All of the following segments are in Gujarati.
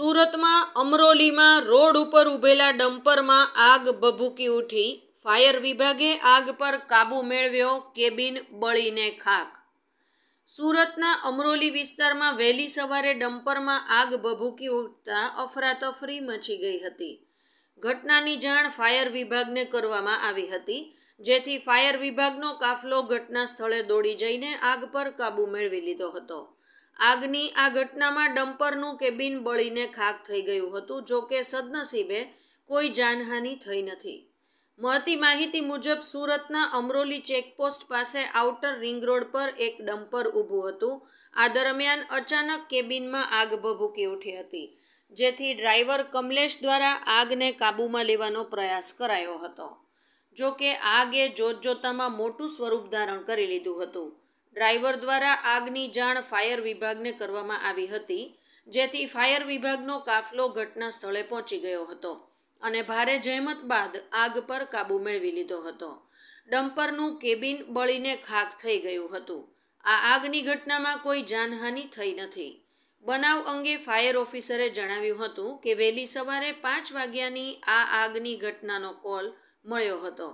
સુરતમાં અમરોલીમાં રોડ ઉપર ઊભેલા ડમ્પરમાં આગ ભભૂકી ઉઠી ફાયર વિભાગે આગ પર કાબુ મેળવ્યો કેબિન બળીને ખાક સુરતના અમરોલી વિસ્તારમાં વહેલી સવારે ડમ્પરમાં આગ ભભૂકી ઉઠતા અફરાતફરી મચી ગઈ હતી ઘટનાની જાણ ફાયર વિભાગને કરવામાં આવી હતી જેથી ફાયર વિભાગનો કાફલો ઘટના સ્થળે દોડી જઈને આગ પર કાબુ મેળવી લીધો હતો આગની આ ઘટનામાં ડમ્પરનું કેબિન બળીને ખાક થઈ ગયું હતું જો કે સદનસીબે કોઈ જાનહાની થઈ નથી મળતી માહિતી મુજબ સુરતના અમરોલી ચેકપોસ્ટ પાસે આઉટર રિંગ રોડ પર એક ડમ્પર ઊભું હતું આ દરમિયાન અચાનક કેબિનમાં આગ ભભૂકી ઉઠી હતી જેથી ડ્રાઈવર કમલેશ દ્વારા આગને કાબૂમાં લેવાનો પ્રયાસ કરાયો હતો જો કે આગે જોતજોતામાં મોટું સ્વરૂપ ધારણ કરી લીધું હતું ડ્રાઈવર દ્વારા આગની જાણ ફાયર વિભાગને કરવામાં આવી હતી જેથી ફાયર વિભાગનો કાફલો ઘટના સ્થળે પહોંચી ગયો હતો અને ભારે જહેમત બાદ આગ પર કાબુ મેળવી લીધો હતો ડમ્પરનું કેબિન બળીને ખાક થઈ ગયું હતું આ આગની ઘટનામાં કોઈ જાનહાનિ થઈ નથી બનાવ અંગે ફાયર ઓફિસરે જણાવ્યું હતું કે વહેલી સવારે પાંચ વાગ્યાની આ આગની ઘટનાનો કોલ મળ્યો હતો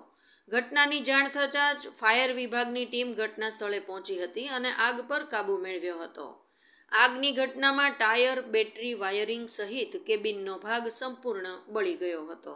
ઘટનાની જાણ થતાં જ ફાયર વિભાગની ટીમ ઘટના સ્થળે પહોંચી હતી અને આગ પર કાબૂ મેળવ્યો હતો આગની ઘટનામાં ટાયર બેટરી વાયરિંગ સહિત કેબિનનો ભાગ સંપૂર્ણ બળી ગયો હતો